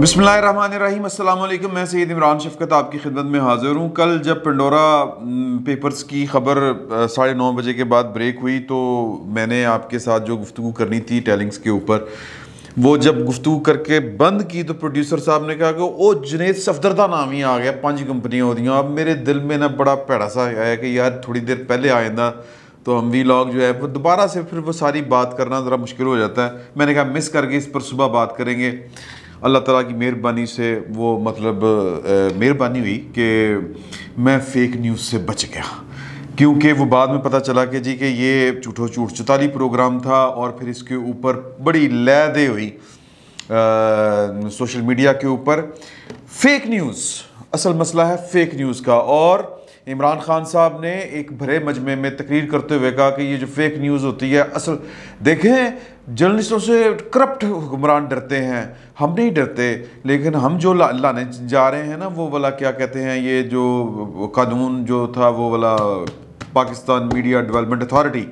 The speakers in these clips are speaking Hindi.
बसमीम अल्लाम मैं सैद इमरान शफकत आपकी खिदमत में हाज़िर हूँ कल जब पंडोरा पेपर्स की ख़बर साढ़े नौ बजे के बाद ब्रेक हुई तो मैंने आपके साथ जो गुफ्तु करनी थी टेलिंग्स के ऊपर वो जब गुफ्तु करके बंद की तो प्रोड्यूसर साहब ने कहा कि वो सफदर सफदरदा नाम ही आ गया पाँच कंपनियाँ होती हैं अब मेरे दिल में ना बड़ा भैड़ा सा आया कि यार थोड़ी देर पहले आइंदा तो हम वी लॉग जो है वो दोबारा से फिर वो सारी बात करना ज़रा मुश्किल हो जाता है मैंने कहा मिस करके इस पर सुबह बात करेंगे अल्लाह ताला की मेहरबानी से वो मतलब मेहरबानी हुई कि मैं फेक न्यूज़ से बच गया क्योंकि वो बाद में पता चला कि जी कि ये चूठो चूठ चौताली प्रोग्राम था और फिर इसके ऊपर बड़ी लैदे हुई आ, सोशल मीडिया के ऊपर फेक न्यूज़ असल मसला है फेक न्यूज़ का और इमरान खान साहब ने एक भरे मजमे में तकरीर करते हुए कहा कि ये जो फेक न्यूज़ होती है असल देखें जर्नलिस्टों से करप्ट हुक्मरान डरते हैं हम नहीं डरते लेकिन हम जो ला, लाने जा रहे हैं ना वो वाला क्या कहते हैं ये जो कानून जो था वो वाला पाकिस्तान मीडिया डेवलपमेंट अथॉरिटी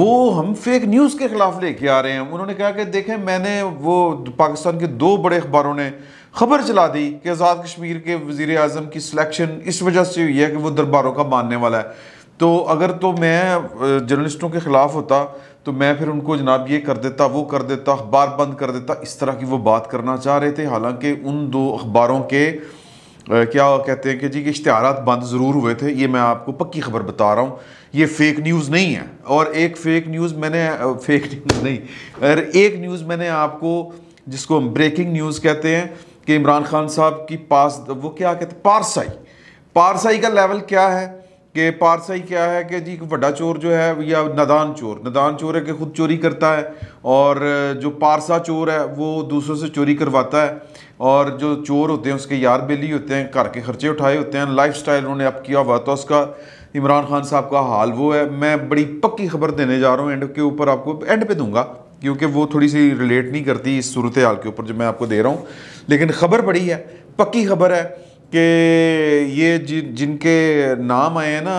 वो हम फेक न्यूज़ के ख़िलाफ़ लेके आ रहे हैं उन्होंने कहा कि देखें मैंने वो पाकिस्तान के दो बड़े अखबारों ने खबर चला दी कि आज़ाद कश्मीर के वजीर अजम की सिलेक्शन इस वजह से हुई है कि वो दरबारों का मानने वाला है तो अगर तो मैं जर्नलिस्टों के ख़िलाफ़ होता तो मैं फिर उनको जनाब ये कर देता वो कर देता अखबार बंद कर देता इस तरह की वो बात करना चाह रहे थे हालांकि उन दो अखबारों के क्या कहते हैं कि जी के इश्तहार बंद ज़रूर हुए थे ये मैं आपको पक्की खबर बता रहा हूँ ये फेक न्यूज़ नहीं है और एक फ़ेक न्यूज़ मैंने फेक न्यूज़ नहीं एक न्यूज़ मैंने आपको जिसको ब्रेकिंग न्यूज़ कहते हैं कि इमरान खान साहब की पास वो क्या कहते पारसाई पारसाई का लेवल क्या है कि पारसाई क्या है कि जी वड्डा चोर जो है या नदान चोर नदान चोर है कि खुद चोरी करता है और जो पारसा चोर है वो दूसरों से चोरी करवाता है और जो चोर होते हैं उसके यार बेली होते हैं घर के खर्चे उठाए होते हैं लाइफ स्टाइल उन्होंने अब किया हुआ तो उसका इमरान खान साहब का हाल वो है मैं बड़ी पक्की खबर देने जा रहा हूँ एंड के ऊपर आपको एंड पे दूंगा क्योंकि वो थोड़ी सी रिलेट नहीं करती इस सूरत हाल के ऊपर जो मैं आपको दे रहा हूँ लेकिन ख़बर बड़ी है पक्की खबर है कि ये जि, जिनके नाम आए हैं ना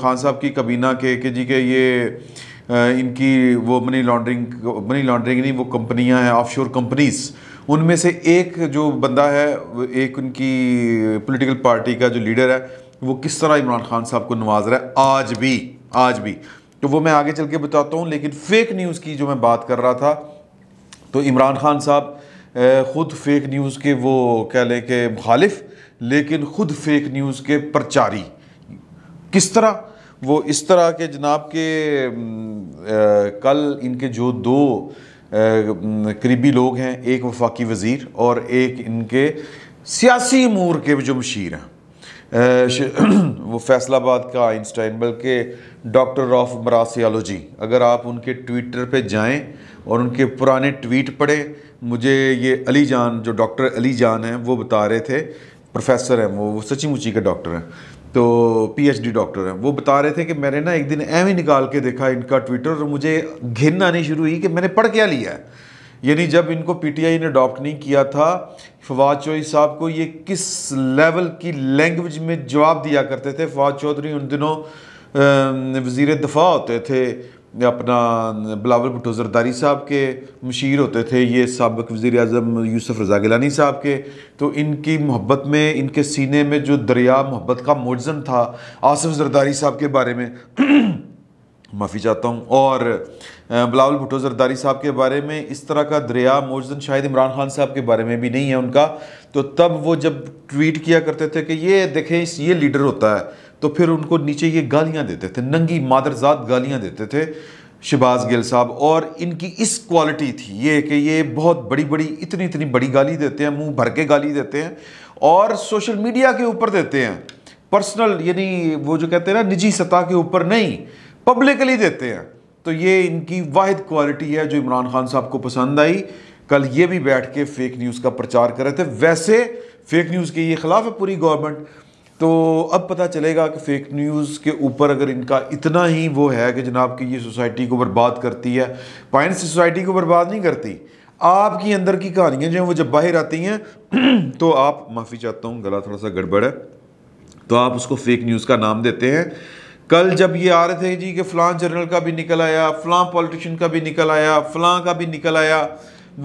खान साहब की कबीना के कि जी के ये इनकी वो मनी लॉन्ड्रिंग मनी लॉन्ड्रिंग नहीं वो कंपनियां हैं ऑफशोर कंपनीज़ उनमें से एक जो बंदा है एक उनकी पॉलिटिकल पार्टी का जो लीडर है वो किस तरह इमरान खान साहब को नवाज रहा है आज भी आज भी तो वो मैं आगे चल के बताता हूँ लेकिन फेक न्यूज़ की जो मैं बात कर रहा था तो इमरान खान साहब ख़ुद फेक न्यूज़ के वो कह लें कि मुखालिफ लेकिन ख़ुद फेक न्यूज़ के प्रचारी किस तरह वो इस तरह के जनाब के आ, कल इनके जो दो करीबी लोग हैं एक वफाकी वज़ीर और एक इनके सियासी अमूर के जो मशीर हैं वो फैसलाबाद का आइंस्टाइन बल्कि डॉक्टर ऑफ मरासियालोजी अगर आप उनके ट्विटर पे जाएं और उनके पुराने ट्वीट पढ़ें मुझे ये अली जान जो डॉक्टर अली जान हैं वो बता रहे थे प्रोफेसर हैं वो वो सची मुची के डॉक्टर हैं तो पीएचडी डॉक्टर हैं वो बता रहे थे कि मैंने ना एक दिन एम ही निकाल के देखा इनका ट्विटर और मुझे घिन आनी शुरू हुई कि मैंने पढ़ क्या लिया है यानी जब इनको पीटीआई ने अडॉप्ट नहीं किया था फवाद चौधरी साहब को ये किस लेवल की लैंग्वेज में जवाब दिया करते थे फवाद चौधरी उन दिनों वजीर दफा होते थे अपना बिलावल भुटो जरदारी साहब के मशीर होते थे ये सबक वज़ी अजम यूसुफ रज़ा गिलानी साहब के तो इनकी मोहब्बत में इनके सीने में जो दरिया मोहब्बत का मुजन था आसफ़ जरदारी साहब के बारे में माफ़ी चाहता हूँ और बिलावल भुटो जरदारी साहब के बारे में इस तरह का दरिया मोजन शाहिद इमरान खान साहब के बारे में भी नहीं है उनका तो तब वो जब ट्वीट किया करते थे कि ये देखें इस ये लीडर होता है तो फिर उनको नीचे ये गालियाँ देते थे नंगी मादरजात गालियाँ देते थे शबाज गिल साहब और इनकी इस क्वालिटी थी ये कि ये बहुत बड़ी बड़ी इतनी इतनी बड़ी गाली देते हैं मुंह भर के गाली देते हैं और सोशल मीडिया के ऊपर देते हैं पर्सनल यानी वो जो कहते हैं ना निजी सतह के ऊपर नहीं पब्लिकली देते हैं तो ये इनकी वाद क्वालिटी है जो इमरान खान साहब को पसंद आई कल ये भी बैठ के फेक न्यूज़ का प्रचार कर रहे थे वैसे फेक न्यूज़ के ये खिलाफ है पूरी गवर्नमेंट तो अब पता चलेगा कि फेक न्यूज़ के ऊपर अगर इनका इतना ही वो है कि जनाब की ये सोसाइटी को बर्बाद करती है पाइन सोसाइटी को बर्बाद नहीं करती आपकी अंदर की कहानियाँ जो हैं वो जब बाहर आती हैं तो आप माफ़ी चाहता हूँ गला थोड़ा सा गड़बड़ है तो आप उसको फेक न्यूज़ का नाम देते हैं कल जब ये आ रहे थे जी कि फ़लां जनरल का भी निकल आया फ़लां पॉलिटिशन का भी निकल आया फ़लां का भी निकल आया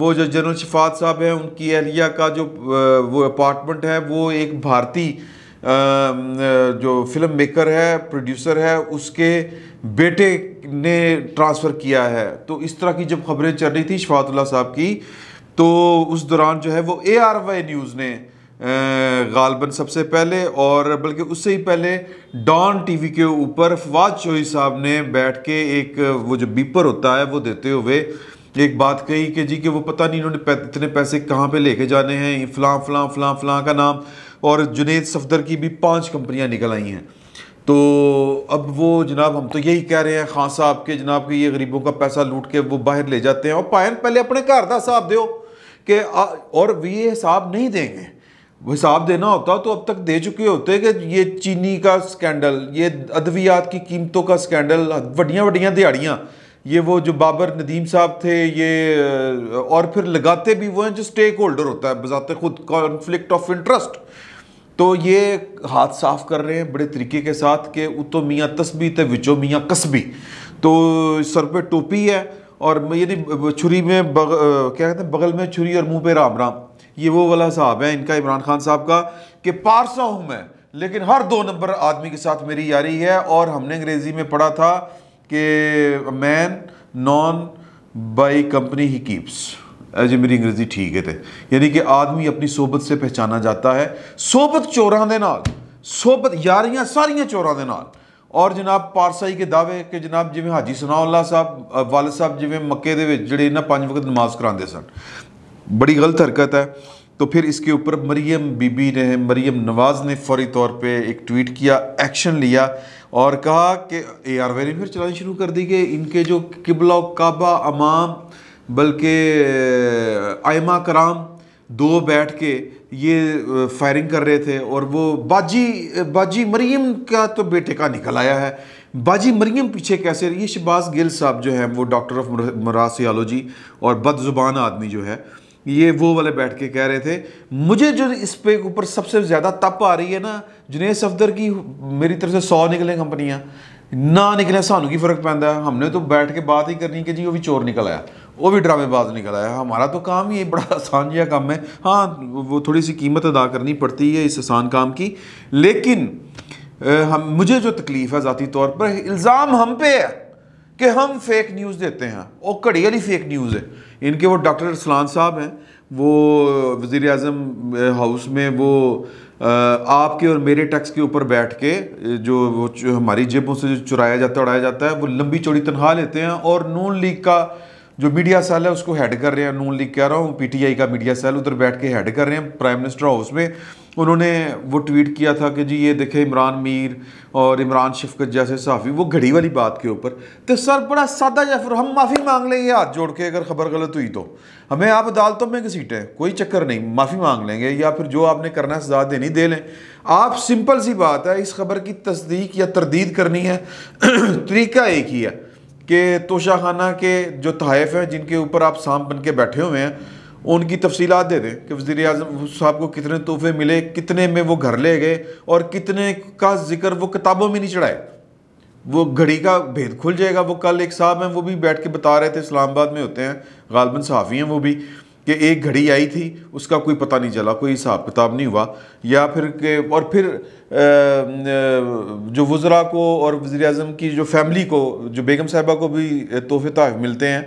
वो जो जनरल शफात साहब हैं उनकी एहलिया का जो वो अपार्टमेंट है वो एक भारतीय जो फिल्म मेकर है प्रोड्यूसर है उसके बेटे ने ट्रांसफ़र किया है तो इस तरह की जब खबरें चल रही थी शफातुल्ला साहब की तो उस दौरान जो है वो ए वाई न्यूज़ ने गालबन सबसे पहले और बल्कि उससे ही पहले डॉन टीवी के ऊपर फवाद चोई साहब ने बैठ के एक वो जो बीपर होता है वो देते हुए एक बात कही कि जी कि वो पता नहीं इन्होंने इतने पैसे कहाँ पे लेके जाने हैं फलां फलां फलां फलां का नाम और जुनेद सफदर की भी पांच कंपनियां निकल आई हैं तो अब वो जनाब हम तो यही कह रहे हैं खान साहब के जनाब के ये गरीबों का पैसा लूट के वो बाहर ले जाते हैं और पायन पहले अपने घर का हिसाब दो कि और ये हिसाब नहीं देंगे हिसाब देना होता तो अब तक दे चुके होते कि ये चीनी का स्कैंडल ये अद्वियात की कीमतों का स्कैंडल वडियाँ वडियाँ दिहाड़ियाँ ये वो जो बाबर नदीम साहब थे ये और फिर लगाते भी वो हैं जो स्टेक होल्डर होता है बजात खुद कॉन्फ्लिक्ट ऑफ इंटरेस्ट तो ये हाथ साफ कर रहे हैं बड़े तरीके के साथ कि उतो मियाँ तस्बी थे विचो मियाँ कस्बी तो सर पे टोपी है और यानी छुरी में बग, क्या कहते हैं बगल में छुरी और मुंह पे राम राम ये वो वाला साहब है इनका इमरान खान साहब का कि पारसा हूँ मैं लेकिन हर दो नंबर आदमी के साथ मेरी यारी है और हमने अंग्रेज़ी में पढ़ा था कि man known by company he keeps जी मेरी अंग्रेज़ी ठीक है थे यानी कि आदमी अपनी सोबत से पहचाना जाता है सोबत चोर के नाल सोबत ਯਾਰੀਆਂ सारिया ਚੋਰਾਂ के नाल और जनाब ਪਾਰਸਾਈ ਕੇ ਦਾਅਵੇ ਕਿ ਜਨਾਬ ਜਿਵੇਂ ਹਾਜੀ ਸਨਾਉੱਲਾ ਸਾਹਿਬ ਵਾਲਦ ਸਾਹਿਬ ਜਿਵੇਂ ਮੱਕੇ ਦੇ ਵਿੱਚ ਜਿਹੜੇ ਇਹਨਾਂ ਪੰਜ ਵਕਤ ਨਮਾਜ਼ बड़ी गलत हरकत है तो फिर इसके ऊपर मरीम बीबी ने मरीम नवाज़ ने फौरी तौर पे एक ट्वीट किया एक्शन लिया और कहा कि ए आर वेरी फिर चलानी शुरू कर दी गई इनके जो किबला काबा अमाम बल्कि आयमा कराम दो बैठ के ये फायरिंग कर रहे थे और वो बाजी बाजी मरीम का तो बेटे का निकल आया है बाजी मरीम पीछे कैसे ये शबाज गिल साहब जो है वो डॉक्टर ऑफ मरासियालोजी और बदजुबान आदमी जो है ये वो वाले बैठ के कह रहे थे मुझे जो इस पे ऊपर सबसे ज़्यादा तप आ रही है ना जुनेद सफदर की मेरी तरफ से सौ निकले कंपनियां ना निकले सानू की फर्क पैदा है हमने तो बैठ के बात ही करनी कि जी वो भी चोर निकल आया वो भी ड्रामेबाज निकल आया हमारा तो काम ही बड़ा आसान जहा काम है हाँ वो थोड़ी सी कीमत अदा करनी पड़ती है इस आसान काम की लेकिन हम मुझे जो तकलीफ़ है ज़ाती तौर पर इल्ज़ाम हम पे है कि हम फेक न्यूज़ देते हैं और घड़ी वाली फेक न्यूज़ है इनके वो डॉक्टर अरसलान साहब हैं वो वज़ी अजम हाउस में वो आपके और मेरे टैक्स के ऊपर बैठ के जो वो हमारी जेबों से जो चुराया जाता है उड़ाया जाता है वो लंबी चौड़ी तनखा लेते हैं और नून लीग का जो मीडिया सेल है उसको हेड कर रहे हैं नून लीग कह रहा हूँ पीटीआई का मीडिया सेल उधर बैठ के हेड कर रहे हैं प्राइम मिनिस्टर हाउस में उन्होंने वो ट्वीट किया था कि जी ये देखे इमरान मीर और इमरान शफकत जैसे साफ़ी वो घड़ी वाली बात के ऊपर तो सर बड़ा सादा या फिर हम माफ़ी मांग लेंगे हाथ जोड़ के अगर खबर गलत हुई तो हमें आप अदालतों में घसीटें कोई चक्कर नहीं माफ़ी मांग लेंगे या फिर जो आपने करना है सजा देनी दे लें आप सिंपल सी बात है इस खबर की तस्दीक या तरदीद करनी है तरीका एक ही है कि तोशाखाना के जो तहफ़ हैं जिनके ऊपर आप सांप बन के बैठे हुए हैं उनकी तफसीत दे दें कि वज़ी अजम साहब को कितने तोहफे मिले कितने में वो घर ले गए और कितने का जिक्र वो किताबों में नहीं चढ़ाए वो घड़ी का भेद खुल जाएगा वो कल एक साहब हैं वो भी बैठ के बता रहे थे इस्लामाबाद में होते हैं गालबन सहाफ़ी हैं वो भी कि एक घड़ी आई थी उसका कोई पता नहीं चला कोई हिसाब किताब नहीं हुआ या फिर के और फिर जो वज़रा को और वज़ी अजम की जो फैमिली को जो बेगम साहिबा को भी तोहफ़े तहफ़ मिलते हैं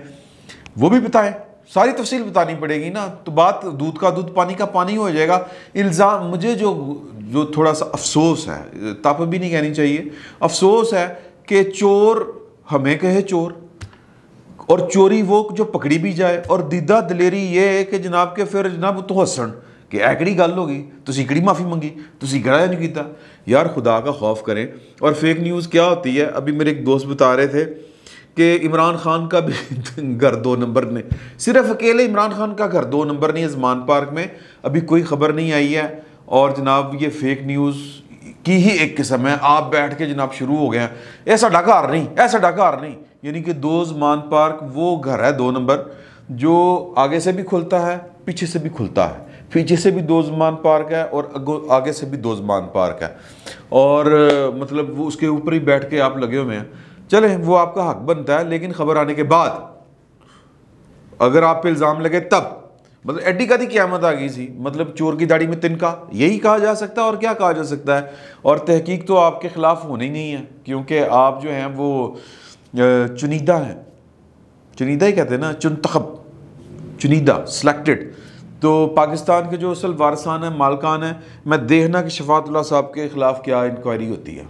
वो भी बताएँ सारी तफसील बतानी पड़ेगी ना तो बात दूध का दूध पानी का पानी हो जाएगा इल्ज़ाम मुझे जो जो थोड़ा सा अफसोस है तप भी नहीं कहनी चाहिए अफसोस है कि चोर हमें कहे चोर और चोरी वो जो पकड़ी भी जाए और दीदा दलेरी ये है कि जनाब के फिर जनाब तो हसन कि एक गल होगी तुम एकड़ी माफ़ी मंगी तुम गड़ा नहीं किया यार खुदा का खौफ करें और फेक न्यूज़ क्या होती है अभी मेरे एक दोस्त बता रहे थे कि इमरान खान का भी घर दो नंबर ने सिर्फ अकेले इमरान खान का घर दो नंबर नहीं जमान पार्क में अभी कोई ख़बर नहीं आई है और जनाब ये फेक न्यूज़ की ही एक किस्म है आप बैठ के जनाब शुरू हो गए हैं ऐसा डाकार नहीं ऐसा डाकार नहीं यानी कि दो जमान पार्क वो घर है दो नंबर जो आगे से भी खुलता है पीछे से भी खुलता है पीछे से भी दो जमान पार्क है और आगे से भी दो जमान पार्क है और मतलब वो उसके ऊपर ही बैठ के आप लगे हुए हैं चले वो आपका हक बनता है लेकिन खबर आने के बाद अगर आप पे इल्ज़ाम लगे तब मतलब एड्डी का दी क्यामत आ गई थी मतलब चोर की दाढ़ी में तिनका यही कहा जा सकता है और क्या कहा जा सकता है और तहकीक तो आपके ख़िलाफ़ होनी ही नहीं है क्योंकि आप जो हैं वो चुनीदा हैं चुनीदा ही कहते हैं ना चुनतखब चुनीदा सिलेक्टेड तो पाकिस्तान के जो असल वारसान हैं मालकान हैं मैं देखना कि शफातुल्ला साहब के ख़िलाफ़ क्या इंक्वायरी होती है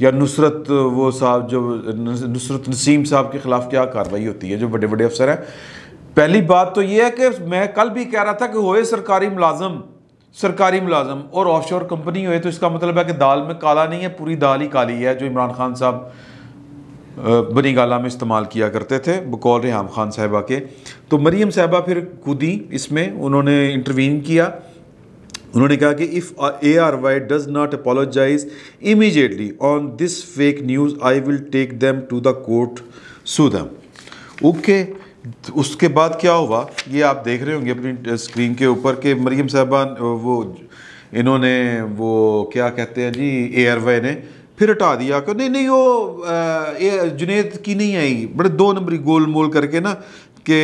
या नुसरत वो साहब जो नुसरत नसीम साहब के ख़िलाफ़ क्या कार्रवाई होती है जो बड़े बड़े अफसर हैं पहली बात तो ये है कि मैं कल भी कह रहा था कि होए सरकारी मुलाजम सरकारी मुलाजम और ऑफ शोर कंपनी हुए तो इसका मतलब है कि दाल में काला नहीं है पूरी दाल ही काली है जो इमरान खान साहब बनी गाला में इस्तेमाल किया करते थे बकौल रेहम खान साहबा के तो मरीम साहबा फिर कूदी इसमें उन्होंने इंटरवीन किया उन्होंने कहा कि if A R Y does not apologise immediately on this fake news I will take them to the court sue them okay उसके बाद क्या हुआ ये आप देख रहे होंगे अपनी स्क्रीन के ऊपर कि मरीम साहबान वो इन्होंने वो क्या कहते हैं जी ए आर वाई ने फिर हटा दिया कि नहीं नहीं वो जुनेद की नहीं आई बड़े दो नंबरी गोल मोल करके ना कि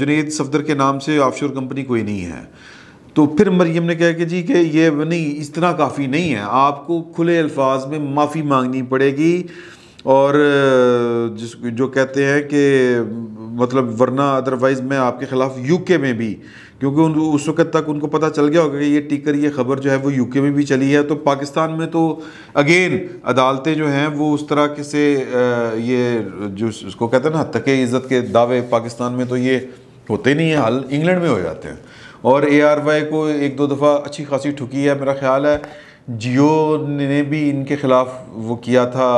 जुनेद सफदर के नाम से ऑफशोर कंपनी कोई नहीं है तो फिर मरीम ने कहा कि जी कि ये नहीं इस तरह काफ़ी नहीं है आपको खुले अल्फाज में माफ़ी मांगनी पड़ेगी और जिस जो कहते हैं कि मतलब वरना अदरवाइज़ मैं आपके ख़िलाफ़ यूके में भी क्योंकि उन उस वक्त तक उनको पता चल गया होगा कि ये टिकर ये ख़बर जो है वो यूके में भी चली है तो पाकिस्तान में तो अगेन अदालतें जो हैं वो उस तरह के से ये जो उसको कहते हैं ना तके इज़्ज़त के दावे पाकिस्तान में तो ये होते नहीं हैं हल इंग्लैंड में हो जाते हैं और ए आर वाई को एक दो दफ़ा अच्छी खासी ठुकी है मेरा ख्याल है जियो ने भी इनके ख़िलाफ़ वो किया था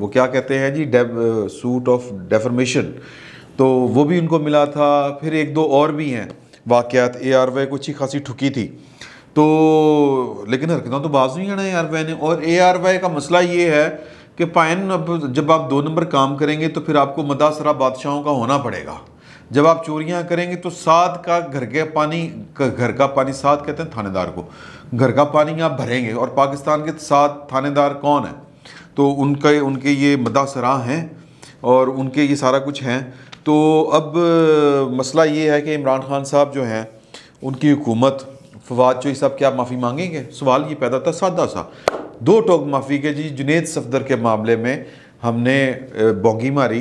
वो क्या कहते हैं जी डेब सूट ऑफ डेफर्मेशन तो वो भी उनको मिला था फिर एक दो और भी हैं वाक़ात ए आर वाई को अच्छी खासी ठुकी थी तो लेकिन हरकतें तो बाज नहीं है ए आर वाई ने और ए आर वाई का मसला ये है कि पायन अब जब आप दो नंबर काम करेंगे तो फिर आपको मदासरा बादशाहों का होना पड़ेगा जब आप चोरियां करेंगे तो सात का घर के पानी घर का पानी सात कहते हैं थानेदार को घर का पानी आप भरेंगे और पाकिस्तान के साथ थानेदार कौन है तो उनके उनके ये मदासरा हैं और उनके ये सारा कुछ हैं तो अब मसला ये है कि इमरान खान साहब जो हैं उनकी हुकूमत फवाद चोई साहब क्या माफ़ी मांगेंगे सवाल ये पैदा था सादा सा दो टोक माफ़ी के जी जुनेद सफदर के मामले में हमने बोंगी मारी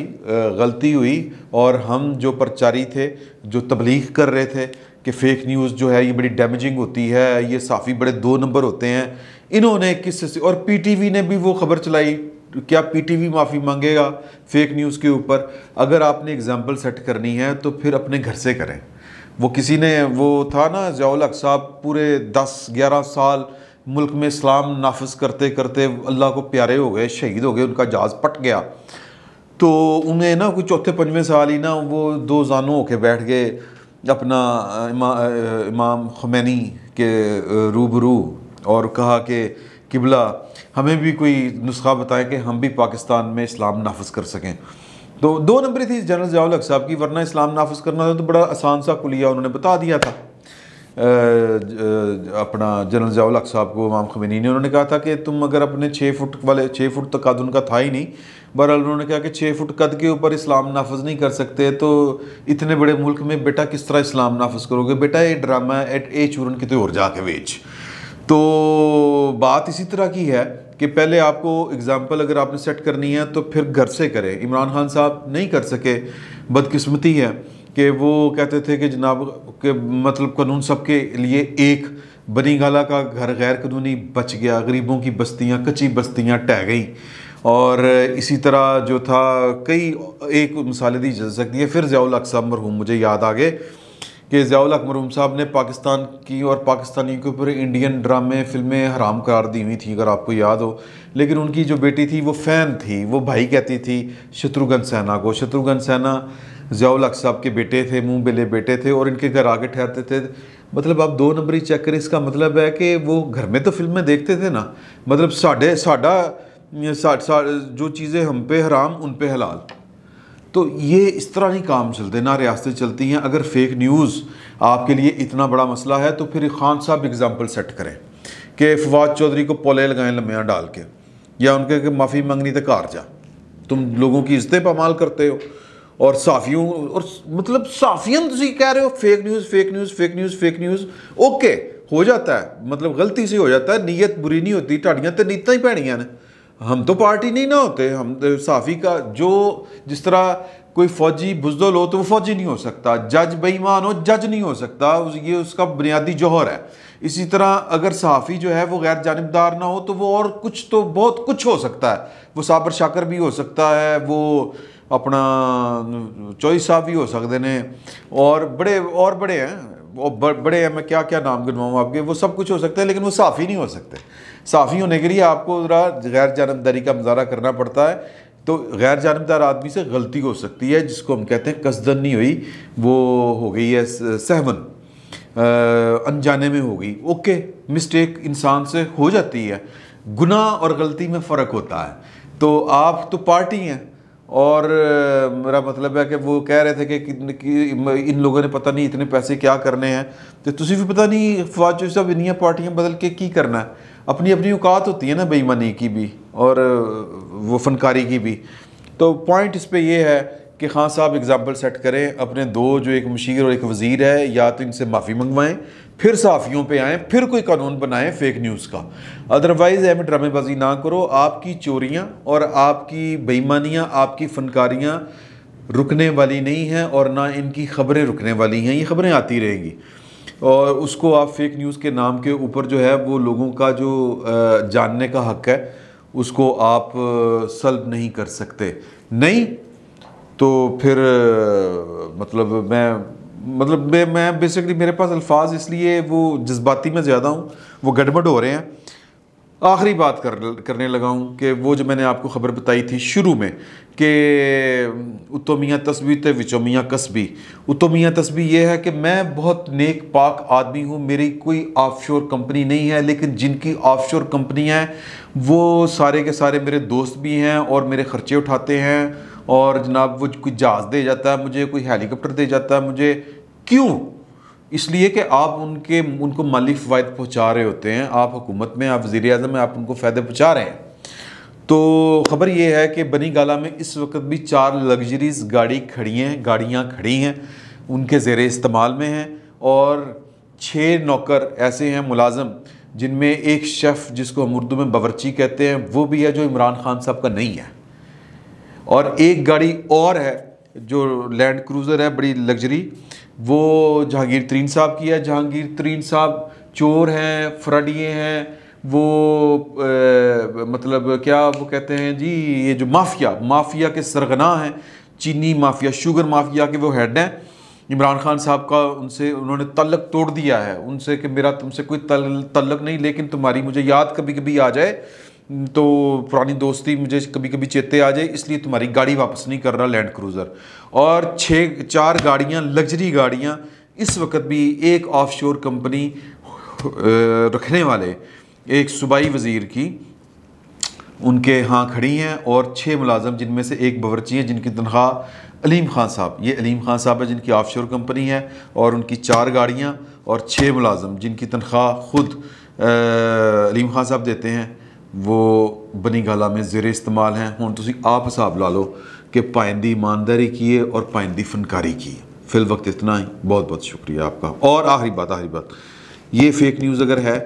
गलती हुई और हम जो प्रचारी थे जो तबलीग कर रहे थे कि फेक न्यूज़ जो है ये बड़ी डैमेजिंग होती है ये साफ़ी बड़े दो नंबर होते हैं इन्होंने किस और पीटीवी ने भी वो खबर चलाई क्या पीटीवी माफ़ी मांगेगा फेक न्यूज़ के ऊपर अगर आपने एग्ज़ाम्पल सेट करनी है तो फिर अपने घर से करें वो किसी ने वो था ना जयाल साहब पूरे दस ग्यारह साल मुल्क में इस्लाम नाफज करते करते अल्लाह को प्यारे हो गए शहीद हो गए उनका जहाज़ पट गया तो उन्हें ना कोई चौथे पंजवें साल ही ना वो दो जानों होके बैठ गए अपना इमा, इमाम खमैनी के रूबरू और कहा कि किबला हमें भी कोई नुस्खा बताएं कि हम भी पाकिस्तान में इस्लाम नाफज कर सकें तो दो नंबरी थी जनरल जयाल साहब की वरना इस्लाम नाफज करना था तो बड़ा आसान सा कुलिया उन्होंने बता दिया था अपना जनरल जयाल साहब को इमाम खमीनी ने उन्होंने कहा था कि तुम अगर अपने छः फुट वाले छः फुट तो कद उनका था ही नहीं बहरहाल उन्होंने कहा कि छः फुट कद के ऊपर इस्लाम नाफज नहीं कर सकते तो इतने बड़े मुल्क में बेटा किस तरह इस्लाम नाफज करोगे बेटा ये ड्रामा है एट ए चूरन कितने तो और जाके वेज तो बात इसी तरह की है कि पहले आपको एग्ज़ाम्पल अगर आपने सेट करनी है तो फिर घर से करें इमरान खान साहब नहीं कर सके बदकस्मती है कि वो कहते थे कि जनाब के मतलब कानून सबके लिए एक बनी गाला का घर गैर कानूनी बच गया गरीबों की बस्तियाँ कच्ची बस्तियाँ टह गई और इसी तरह जो था कई एक मसाले दी जा सकती है फिर ज़ियाल हक साहब मरहूम मुझे याद आ गए कि जयाल हक मरहूम साहब ने पाकिस्तान की और पाकिस्तानी के ऊपर इंडियन ड्रामे फिल्में हराम करार दी हुई थी अगर आपको याद हो लेकिन उनकी जो बेटी थी वो फ़ैन थी वो भाई कहती थी शत्रुघ्न सैना को शत्रुघ्न सैना जयाउल साहब के बेटे थे मुँह बेले बेटे थे और इनके घर आके ठहरते थे मतलब आप दो ही चेक करें इसका मतलब है कि वो घर में तो फिल्में देखते थे ना मतलब साढ़े साढ़ा सा, सा, जो चीज़ें हम पे हराम उन पे हलाल तो ये इस तरह नहीं काम चलते ना रियासतें चलती हैं अगर फेक न्यूज़ आपके लिए इतना बड़ा मसला है तो फिर खान साहब एग्ज़ाम्पल सेट करें कि फवाद चौधरी को पोले लगाएं लम्बिया डाल के या उनके माफ़ी मंगनी तो कार जा तुम लोगों की इज्जतें पामाल करते हो और साफियों और मतलब साफियन तुम कह रहे हो fake news fake news fake news fake news okay हो जाता है मतलब गलती से हो जाता है नीयत बुरी नहीं होती ढाड़ियाँ तो नीता ही भैनिया ने हम तो पार्टी नहीं ना होते हम तो साफ़ी का जो जिस तरह कोई फौजी बुजदल हो तो वो फौजी नहीं हो सकता जज बेईमान हो जज नहीं हो सकता उस ये उसका बुनियादी जौहर है इसी तरह अगर साफ़ी जो है वो गैर जानबदार ना हो तो वो और कुछ तो बहुत कुछ हो सकता है वो साबर शाकर भी हो सकता है वो अपना चॉइस साहब भी हो सकते हैं और बड़े और बड़े हैं वो बड़े हैं मैं क्या क्या नाम गिनवाऊँ आपके वो सब कुछ हो सकते हैं लेकिन वो साफ़ी नहीं हो सकते साफ़ी होने के लिए आपको ज़रा गैर जानबदारी का मुजारा करना पड़ता है तो गैर जानबदार आदमी से गलती हो सकती है जिसको हम कहते हैं कसदन नहीं हुई वो हो गई है सहमन अनजाने में हो गई ओके मिस्टेक इंसान से हो जाती है गुनाह और गलती में फ़र्क होता है तो आप तो पार्टी हैं और मेरा मतलब है कि वो कह रहे थे कि, इन लोगों ने पता नहीं इतने पैसे क्या करने हैं तो तुम भी पता नहीं फवाज चौधरी साहब इन पार्टियाँ बदल के की करना है अपनी अपनी औकात होती है ना बेईमानी की भी और वो फनकारी की भी तो पॉइंट इस पर यह है कि खान साहब एग्ज़ाम्पल सेट करें अपने दो जो एक मशीर और एक वज़ीर है या तो इनसे माफ़ी मंगवाएँ फिर साफियों पे आएँ फिर कोई कानून बनाएं फेक न्यूज़ का अदरवाइज़ एम ड्रामेबाजी ना करो आपकी चोरियाँ और आपकी बेईमानियाँ आपकी फनकारियाँ रुकने वाली नहीं हैं और ना इनकी ख़बरें रुकने वाली हैं ये ख़बरें आती रहेंगी और उसको आप फेक न्यूज़ के नाम के ऊपर जो है वो लोगों का जो जानने का हक है उसको आप सल्ब नहीं कर सकते नहीं तो फिर मतलब मैं मतलब मैं मैं बेसिकली मेरे पास अल्फाज इसलिए वो जज्बाती में ज़्यादा हूँ वो गड़बड़ हो रहे हैं आखिरी बात कर करने लगा हूँ कि वो जो मैंने आपको ख़बर बताई थी शुरू में कि उतो मियाँ तस्वीर तो विचो मियाँ कस्बी उतो मियाँ तस्वीर यह है कि मैं बहुत नेक पाक आदमी हूँ मेरी कोई ऑफशोर कंपनी नहीं है लेकिन जिनकी ऑफशोर कंपनी है वो सारे के सारे मेरे दोस्त भी हैं और मेरे ख़र्चे उठाते हैं और जनाब वो कोई जहाज़ दे जाता है मुझे कोई हेलीकॉप्टर दे जाता है मुझे क्यों इसलिए कि आप उनके उनको माली फ़वाद पहुँचा रहे होते हैं आप हुकूमत में आप वज़ी अजम में आप उनको फ़ायदे पहुँचा रहे हैं तो ख़बर यह है कि बनी गाला में इस वक्त भी चार लग्जरीज गाड़ी खड़ी हैं गाड़ियाँ खड़ी हैं उनके ज़ेर इस्तेमाल में हैं और छः नौकर ऐसे हैं मुलाजम जिनमें एक शेफ़ जिसको हम उर्दू में बावरची कहते हैं वो भी है जो इमरान खान साहब का नहीं है और एक गाड़ी और है जो लैंड क्रूज़र है बड़ी लग्जरी वो जहांगीर तरीन साहब की है जहांगीर तरीन साहब चोर हैं फ्रडिये हैं वो ए, मतलब क्या वो कहते हैं जी ये जो माफिया माफिया के सरगना हैं चीनी माफिया शुगर माफिया के वो हेड हैं इमरान खान साहब का उनसे उन्होंने तल्लक तोड़ दिया है उनसे कि मेरा तुमसे कोई तल तल्लक नहीं लेकिन तुम्हारी मुझे याद कभी कभी आ जाए तो पुरानी दोस्ती मुझे कभी कभी चेते आ जाए इसलिए तुम्हारी गाड़ी वापस नहीं कर रहा लैंड क्रूज़र और छः चार गाड़ियाँ लग्जरी गाड़ियाँ इस वक्त भी एक ऑफशोर कंपनी रखने वाले एक सूबाई वज़ीर की उनके यहाँ खड़ी हैं और छः मुलाजम जिनमें से एक बावरची हैं जिनकी तनख्वाह अलीम खान साहब ये अलीम खान साहब है जिनकी ऑफशोर कंपनी है और उनकी चार गाड़ियाँ और छः मुलाजम जिनकी तनख्वाह ख़ुद अलीम खान साहब देते हैं वो बनी गाला में ज़ेरे इस्तेमाल हैं हूँ तुम आप हिसाब ला लो कि पाइन की ईमानदारी की है और पाइन की फनकारी की है फिल वक्त इतना ही बहुत बहुत शुक्रिया आपका और आखिरी बात आखिरी बात ये फेक न्यूज़ अगर है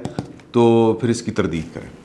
तो फिर इसकी तरदीद करें